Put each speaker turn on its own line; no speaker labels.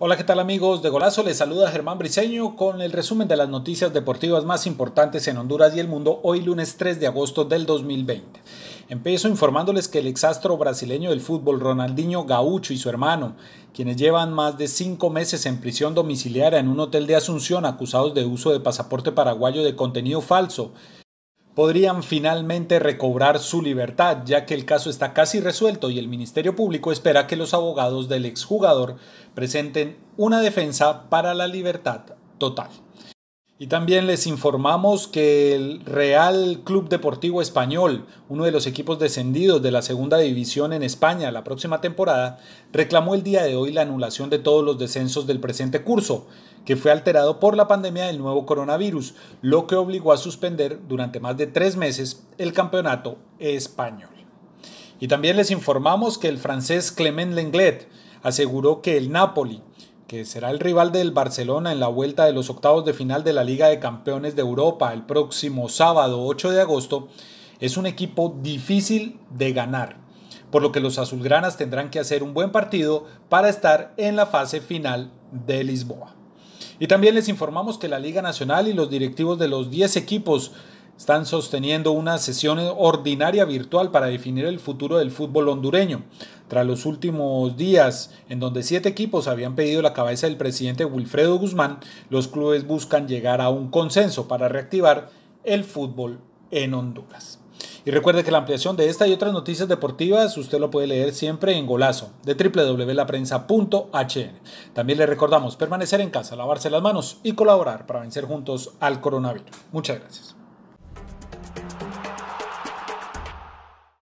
Hola, ¿qué tal amigos de Golazo? Les saluda Germán Briceño con el resumen de las noticias deportivas más importantes en Honduras y el mundo hoy lunes 3 de agosto del 2020. Empiezo informándoles que el exastro brasileño del fútbol Ronaldinho Gaucho y su hermano, quienes llevan más de cinco meses en prisión domiciliaria en un hotel de Asunción acusados de uso de pasaporte paraguayo de contenido falso podrían finalmente recobrar su libertad, ya que el caso está casi resuelto y el Ministerio Público espera que los abogados del exjugador presenten una defensa para la libertad total. Y también les informamos que el Real Club Deportivo Español, uno de los equipos descendidos de la segunda división en España la próxima temporada, reclamó el día de hoy la anulación de todos los descensos del presente curso, que fue alterado por la pandemia del nuevo coronavirus, lo que obligó a suspender durante más de tres meses el campeonato español. Y también les informamos que el francés Clement Lenglet aseguró que el Napoli será el rival del Barcelona en la vuelta de los octavos de final de la Liga de Campeones de Europa el próximo sábado 8 de agosto, es un equipo difícil de ganar, por lo que los azulgranas tendrán que hacer un buen partido para estar en la fase final de Lisboa. Y también les informamos que la Liga Nacional y los directivos de los 10 equipos están sosteniendo una sesión ordinaria virtual para definir el futuro del fútbol hondureño. Tras los últimos días, en donde siete equipos habían pedido la cabeza del presidente Wilfredo Guzmán, los clubes buscan llegar a un consenso para reactivar el fútbol en Honduras. Y recuerde que la ampliación de esta y otras noticias deportivas usted lo puede leer siempre en Golazo de www.laprensa.hn. También le recordamos permanecer en casa, lavarse las manos y colaborar para vencer juntos al coronavirus. Muchas gracias.